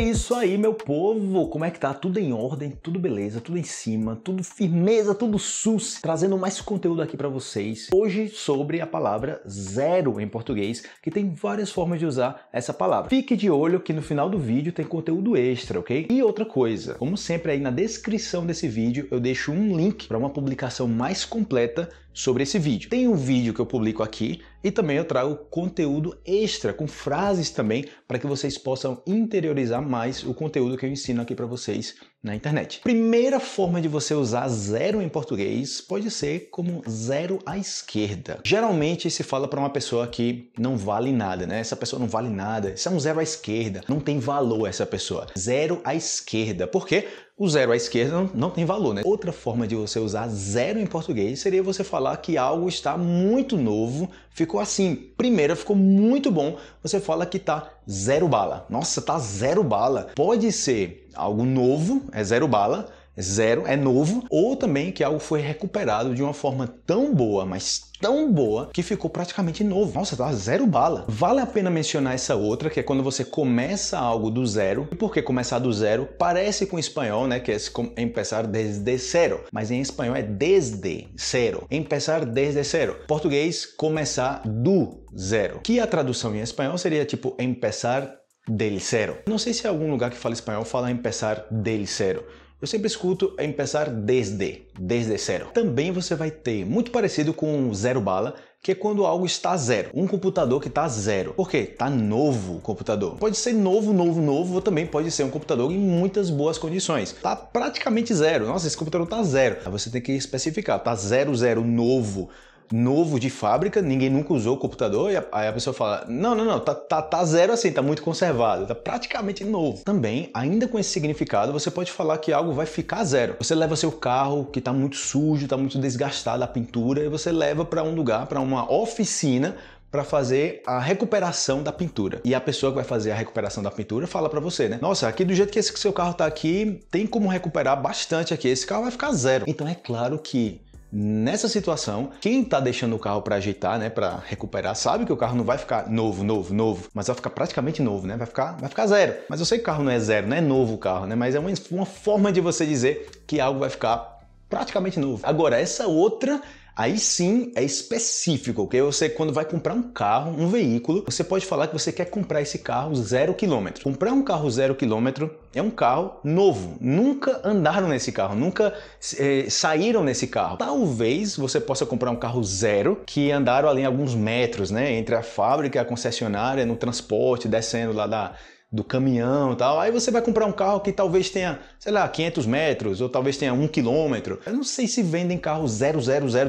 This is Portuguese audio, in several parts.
isso aí, meu povo! Como é que tá? Tudo em ordem, tudo beleza, tudo em cima, tudo firmeza, tudo sus, trazendo mais conteúdo aqui para vocês. Hoje sobre a palavra zero em português, que tem várias formas de usar essa palavra. Fique de olho que no final do vídeo tem conteúdo extra, ok? E outra coisa, como sempre aí na descrição desse vídeo eu deixo um link para uma publicação mais completa sobre esse vídeo. Tem um vídeo que eu publico aqui e também eu trago conteúdo extra com frases também para que vocês possam interiorizar mais o conteúdo que eu ensino aqui para vocês na internet. Primeira forma de você usar zero em português pode ser como zero à esquerda. Geralmente se fala para uma pessoa que não vale nada, né? Essa pessoa não vale nada, isso é um zero à esquerda, não tem valor essa pessoa. Zero à esquerda, por quê? o zero à esquerda não, não, tem valor, né? Outra forma de você usar zero em português seria você falar que algo está muito novo, ficou assim. Primeira, ficou muito bom, você fala que tá zero bala. Nossa, tá zero bala. Pode ser algo novo, é zero bala, é zero, é novo, ou também que algo foi recuperado de uma forma tão boa, mas tão boa, que ficou praticamente novo. Nossa, tá zero bala. Vale a pena mencionar essa outra, que é quando você começa algo do zero, e porque começar do zero parece com espanhol, né, que é começar desde zero, mas em espanhol é desde zero, começar desde zero. Português, começar do zero, que a tradução em espanhol seria tipo começar del cero. Não sei se é algum lugar que fala espanhol fala empezar del cero. Eu sempre escuto empezar desde, desde zero. Também você vai ter, muito parecido com zero bala, que é quando algo está zero. Um computador que está zero. Por quê? Está novo o computador. Pode ser novo, novo, novo, ou também pode ser um computador em muitas boas condições. Está praticamente zero. Nossa, esse computador está zero. Aí você tem que especificar. Está zero, zero, novo novo de fábrica, ninguém nunca usou o computador, e a, aí a pessoa fala: não, não, não, tá, tá, tá zero assim, tá muito conservado, tá praticamente novo. Também, ainda com esse significado, você pode falar que algo vai ficar zero. Você leva seu carro que tá muito sujo, tá muito desgastado a pintura, e você leva para um lugar, para uma oficina, para fazer a recuperação da pintura. E a pessoa que vai fazer a recuperação da pintura fala para você, né? Nossa, aqui do jeito que esse seu carro tá aqui, tem como recuperar bastante aqui. Esse carro vai ficar zero. Então é claro que Nessa situação, quem está deixando o carro para ajeitar, né, para recuperar, sabe que o carro não vai ficar novo, novo, novo, mas vai ficar praticamente novo, né? Vai ficar, vai ficar zero. Mas eu sei que o carro não é zero, não é novo o carro, né? Mas é uma, uma forma de você dizer que algo vai ficar praticamente novo. Agora, essa outra Aí sim é específico, ok? Você quando vai comprar um carro, um veículo, você pode falar que você quer comprar esse carro zero quilômetro. Comprar um carro zero quilômetro é um carro novo. Nunca andaram nesse carro, nunca é, saíram nesse carro. Talvez você possa comprar um carro zero que andaram ali alguns metros, né? Entre a fábrica e a concessionária, no transporte, descendo lá da do caminhão e tal. Aí você vai comprar um carro que talvez tenha, sei lá, 500 metros ou talvez tenha um quilômetro. Eu não sei se vendem carro 000,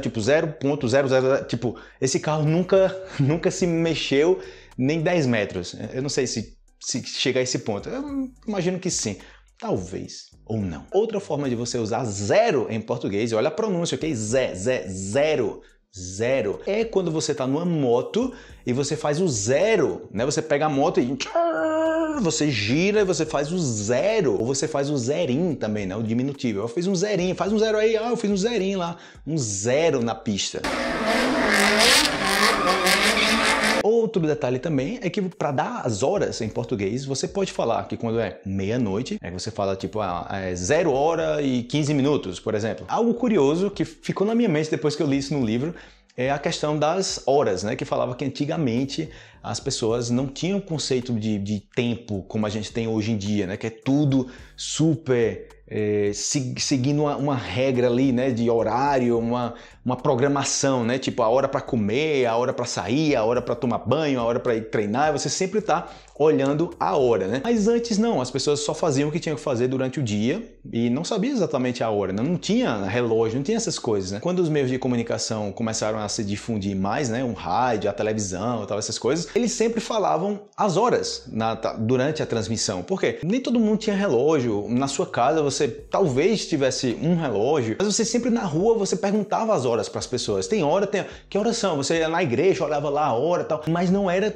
tipo 0.000, tipo, esse carro nunca, nunca se mexeu nem 10 metros. Eu não sei se, se chega a esse ponto. Eu imagino que sim. Talvez ou não. Outra forma de você usar zero em português, olha a pronúncia, ok? Zé, zé, zero zero. É quando você está numa moto e você faz o zero, né? Você pega a moto e você gira e você faz o zero. Ou você faz o zerinho também, né? O diminutivo. Eu fiz um zerinho, faz um zero aí. Ah, eu fiz um zerinho lá. Um zero na pista. Outro detalhe também é que para dar as horas em português, você pode falar que quando é meia-noite, é que você fala tipo ah, é zero hora e 15 minutos, por exemplo. Algo curioso que ficou na minha mente depois que eu li isso no livro é a questão das horas, né? Que falava que antigamente as pessoas não tinham conceito de, de tempo como a gente tem hoje em dia, né? Que é tudo super é, seguindo uma, uma, regra ali, né? De horário, uma, uma programação, né? Tipo a hora para comer, a hora para sair, a hora para tomar banho, a hora para ir treinar. Você sempre está olhando a hora, né? Mas antes não, as pessoas só faziam o que tinham que fazer durante o dia e não sabia exatamente a hora, né? não tinha relógio, não tinha essas coisas, né? Quando os meios de comunicação começaram a se difundir mais, né? Um rádio, a televisão, tal, essas coisas, eles sempre falavam as horas na, durante a transmissão. Por quê? Nem todo mundo tinha relógio. Na sua casa você talvez tivesse um relógio, mas você sempre na rua você perguntava as horas horas para as pessoas. Tem hora, tem. Que horas são? Você ia na igreja, olhava lá a hora tal, mas não era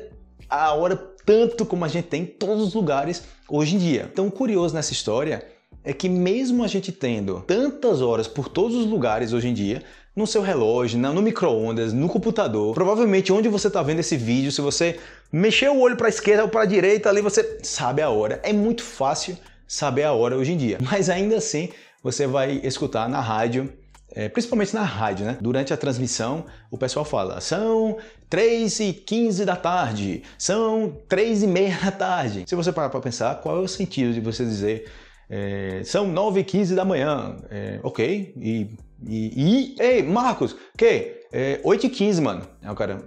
a hora tanto como a gente tem em todos os lugares hoje em dia. Então, curioso nessa história é que mesmo a gente tendo tantas horas por todos os lugares hoje em dia, no seu relógio, no micro-ondas, no computador, provavelmente onde você está vendo esse vídeo, se você mexer o olho para a esquerda ou para a direita ali, você sabe a hora. É muito fácil saber a hora hoje em dia. Mas ainda assim, você vai escutar na rádio é, principalmente na rádio, né? Durante a transmissão, o pessoal fala: são 3 e 15 da tarde, são 3 e meia da tarde. Se você parar para pensar, qual é o sentido de você dizer é, são 9 e 15 da manhã? É, ok, e, e, e. Ei, Marcos, que? É, 8 e 15, mano. É o cara,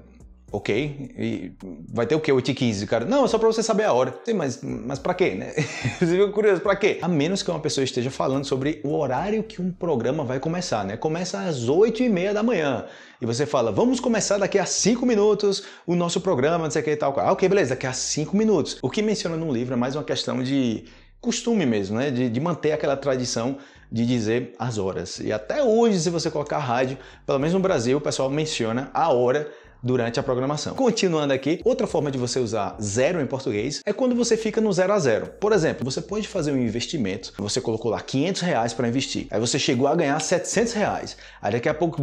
Ok, e vai ter o que? 8 e 15, cara? Não, é só pra você saber a hora. Sim, mas, mas pra quê, né? você fica curioso, pra quê? A menos que uma pessoa esteja falando sobre o horário que um programa vai começar, né? Começa às 8 e meia da manhã. E você fala, vamos começar daqui a 5 minutos o nosso programa, não sei o que e tal. Ah, ok, beleza, daqui a 5 minutos. O que menciona no livro é mais uma questão de costume mesmo, né? De, de, manter aquela tradição de dizer as horas. E até hoje, se você colocar rádio, pelo menos no Brasil, o pessoal menciona a hora durante a programação. Continuando aqui, outra forma de você usar zero em português é quando você fica no zero a zero. Por exemplo, você pode fazer um investimento, você colocou lá 500 reais para investir, aí você chegou a ganhar 700 reais, aí daqui a pouco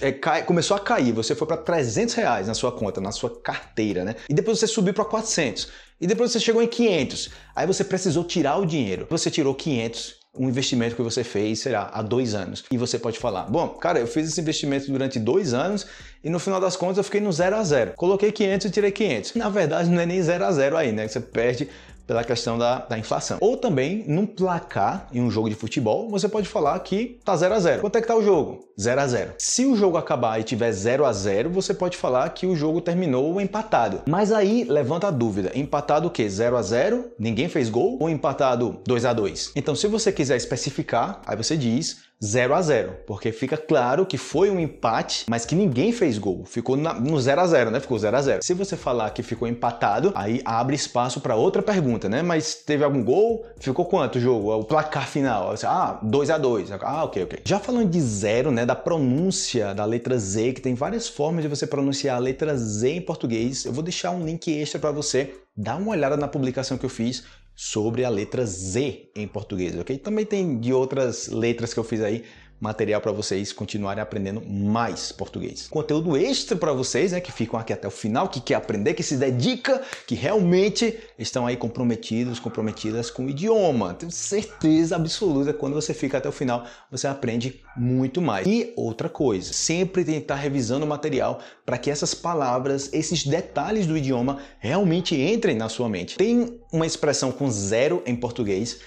é, cai, começou a cair, você foi para 300 reais na sua conta, na sua carteira, né? E depois você subiu para 400. E depois você chegou em 500. Aí você precisou tirar o dinheiro. Você tirou 500 um investimento que você fez, será há dois anos. E você pode falar, bom, cara, eu fiz esse investimento durante dois anos e no final das contas eu fiquei no zero a zero. Coloquei 500 e tirei 500. Na verdade, não é nem zero a zero aí, né? Você perde pela questão da, da inflação. Ou também, num placar em um jogo de futebol, você pode falar que tá 0 a 0 Quanto é que tá o jogo? 0 a 0 Se o jogo acabar e tiver 0 a 0 você pode falar que o jogo terminou empatado. Mas aí levanta a dúvida: empatado o quê? 0 a 0 Ninguém fez gol? Ou empatado 2 a 2 Então, se você quiser especificar, aí você diz 0 a 0 porque fica claro que foi um empate, mas que ninguém fez gol. Ficou na, no 0 a 0 né? Ficou 0 a 0 Se você falar que ficou empatado, aí abre espaço para outra pergunta, né? Mas teve algum gol? Ficou quanto o jogo? O placar final? Ah, 2 a 2 Ah, ok, ok. Já falando de zero, né? Da pronúncia da letra Z, que tem várias formas de você pronunciar a letra Z em português, eu vou deixar um link extra para você. Dá uma olhada na publicação que eu fiz sobre a letra Z em português, ok? Também tem de outras letras que eu fiz aí, material para vocês continuarem aprendendo mais português. Conteúdo extra para vocês, né, que ficam aqui até o final, que quer aprender, que se dedica, que realmente estão aí comprometidos, comprometidas com o idioma. Tenho certeza absoluta quando você fica até o final, você aprende muito mais. E outra coisa, sempre tentar revisando o material para que essas palavras, esses detalhes do idioma realmente entrem na sua mente. Tem uma expressão com zero em português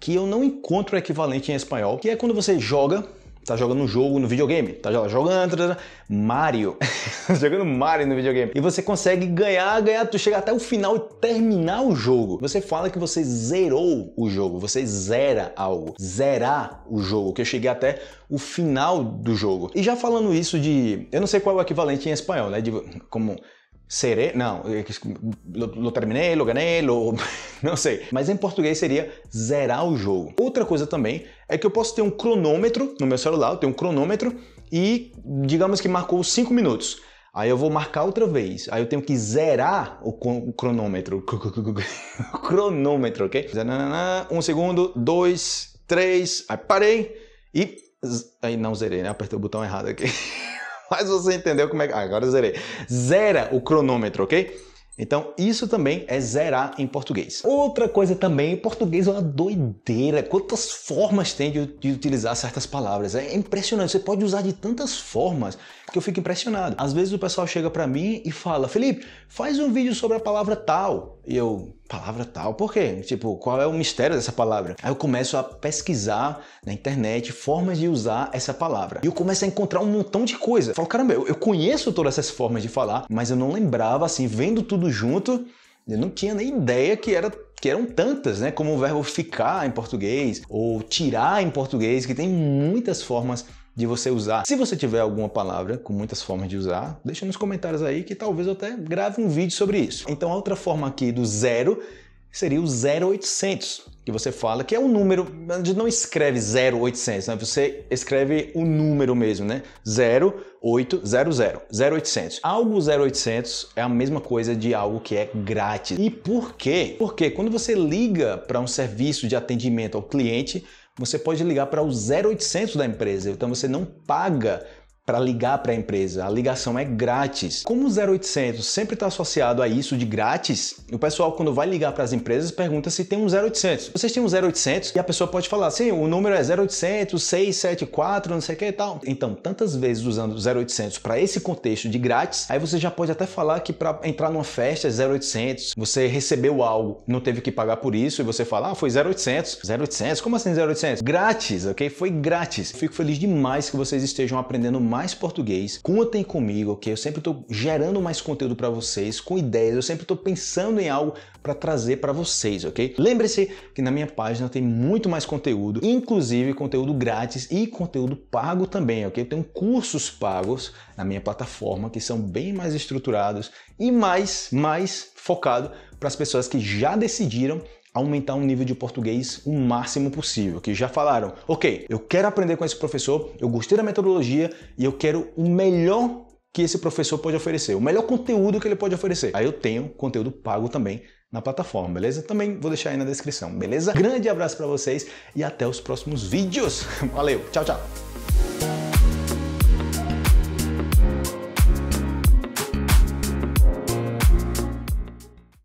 que eu não encontro equivalente em espanhol, que é quando você joga, tá jogando um jogo no videogame, tá jogando Mario, jogando Mario no videogame, e você consegue ganhar, ganhar, tu chega até o final e terminar o jogo. Você fala que você zerou o jogo, você zera algo, zerar o jogo, que eu cheguei até o final do jogo. E já falando isso de, eu não sei qual é o equivalente em espanhol, né, de como serei, eh, não, eu eh, terminei, eu ganhei, lo, não sei. Mas em português seria zerar o jogo. Outra coisa também é que eu posso ter um cronômetro no meu celular, eu tenho um cronômetro e digamos que marcou 5 minutos. Aí eu vou marcar outra vez. Aí eu tenho que zerar o, cronômetro. cronômetro, ok? Um segundo, dois, três. Aí parei e. Aí não zerei, né? Apertei o botão errado aqui. Mas você entendeu como é que. Ah, agora zerei. Zera o cronômetro, ok? Então, isso também é zerar em português. Outra coisa também, português é uma doideira. Quantas formas tem de, de, utilizar certas palavras. É impressionante. Você pode usar de tantas formas que eu fico impressionado. Às vezes o pessoal chega para mim e fala: Felipe, faz um vídeo sobre a palavra tal. E eu, palavra tal, por quê? Tipo, qual é o mistério dessa palavra? Aí eu começo a pesquisar na internet formas de usar essa palavra. E eu começo a encontrar um montão de coisa. Eu falo, caramba, eu, eu conheço todas essas formas de falar, mas eu não lembrava, assim, vendo tudo junto, eu não tinha nem ideia que era que eram tantas, né? Como o verbo ficar em português ou tirar em português, que tem muitas formas de você usar. Se você tiver alguma palavra com muitas formas de usar, deixa nos comentários aí que talvez eu até grave um vídeo sobre isso. Então a outra forma aqui do zero seria o 0800, que você fala que é um número, a gente não escreve 0800, né? você escreve o um número mesmo, né? 0800, 0800. Algo 0800 é a mesma coisa de algo que é grátis. E por quê? Porque quando você liga para um serviço de atendimento ao cliente, você pode ligar para o 0800 da empresa, então você não paga para ligar para a empresa. A ligação é grátis. Como o 0800 sempre está associado a isso de grátis, o pessoal quando vai ligar para as empresas pergunta se tem um 0800. Vocês têm um 0800 e a pessoa pode falar, assim, o número é 0800 674, não sei o que e tal. Então, tantas vezes usando 0800 para esse contexto de grátis, aí você já pode até falar que para entrar numa festa é 0800, você recebeu algo, não teve que pagar por isso e você fala, ah, foi 0800. 0800? Como assim 0800? Grátis, ok? Foi grátis. Fico feliz demais que vocês estejam aprendendo mais mais português. Contem comigo, que eu sempre estou gerando mais conteúdo para vocês, com ideias, eu sempre estou pensando em algo para trazer para vocês, ok? Lembre-se que na minha página tem muito mais conteúdo, inclusive conteúdo grátis e conteúdo pago também, ok? Eu tenho cursos pagos na minha plataforma que são bem mais estruturados e mais, mais focado para as pessoas que já decidiram aumentar o nível de português o máximo possível, que já falaram, ok, eu quero aprender com esse professor, eu gostei da metodologia e eu quero o melhor que esse professor pode oferecer, o melhor conteúdo que ele pode oferecer. Aí eu tenho conteúdo pago também na plataforma, beleza? Também vou deixar aí na descrição, beleza? Grande abraço para vocês e até os próximos vídeos. Valeu, tchau, tchau.